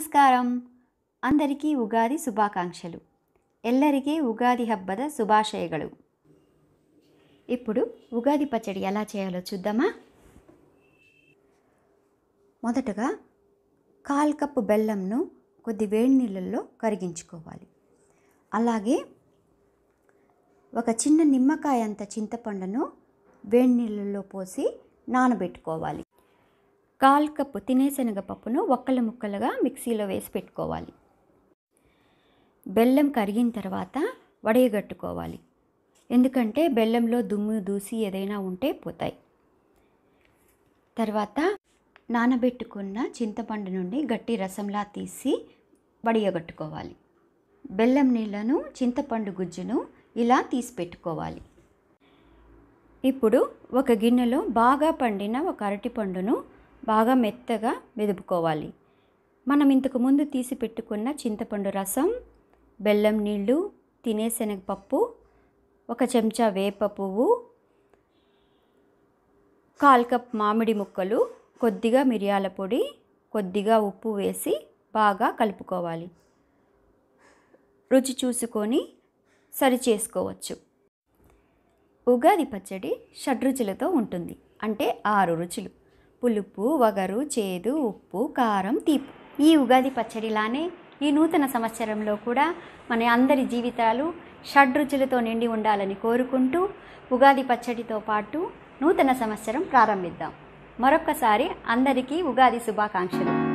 నమస్కారం అందరికీ ఉగాది శుభాకాంక్షలు ఎల్లరికీ ఉగాది హబ్బద శుభాశయగలు ఇప్పుడు ఉగాది పచ్చడి ఎలా చేయాలో చూద్దామా మొదటగా కాల్ కప్పు బెల్లంను కొద్ది వేడి నీళ్ళల్లో కరిగించుకోవాలి అలాగే ఒక చిన్న నిమ్మకాయ అంత చింతపండును వేడి నీళ్ళల్లో పోసి నానబెట్టుకోవాలి కాల్ కప్పు తినేశనగ పప్పును ఒక్కల ముక్కలుగా మిక్సీలో వేసి పెట్టుకోవాలి బెల్లం కరిగిన తర్వాత వడయగట్టుకోవాలి ఎందుకంటే బెల్లంలో దుమ్ము దూసి ఏదైనా ఉంటే పోతాయి తర్వాత నానబెట్టుకున్న చింతపండు నుండి గట్టి రసంలా తీసి వడియగట్టుకోవాలి బెల్లం నీళ్లను చింతపండు గుజ్జును ఇలా తీసి పెట్టుకోవాలి ఇప్పుడు ఒక గిన్నెలో బాగా పండిన ఒక అరటిపండును బాగా మెత్తగా మెదుపుకోవాలి మనం ఇంతకుముందు తీసి పెట్టుకున్న చింతపండు రసం బెల్లం నీళ్ళు తినే శనగపప్పు ఒక చెంచా వేప పువ్వు కాల్ కప్ మామిడి ముక్కలు కొద్దిగా మిరియాల పొడి కొద్దిగా ఉప్పు వేసి బాగా కలుపుకోవాలి రుచి చూసుకొని సరి చేసుకోవచ్చు ఉగాది పచ్చడి షడ్రుచులతో ఉంటుంది అంటే ఆరు రుచులు పులుపు వగరు చేదు ఉప్పు కారం తీపు ఈ ఉగాది పచ్చడిలానే ఈ నూతన సంవత్సరంలో కూడా మన అందరి జీవితాలు షడ్రుచులతో నిండి ఉండాలని కోరుకుంటూ ఉగాది పచ్చడితో పాటు నూతన సంవత్సరం ప్రారంభిద్దాం మరొక్కసారి అందరికీ ఉగాది శుభాకాంక్షలు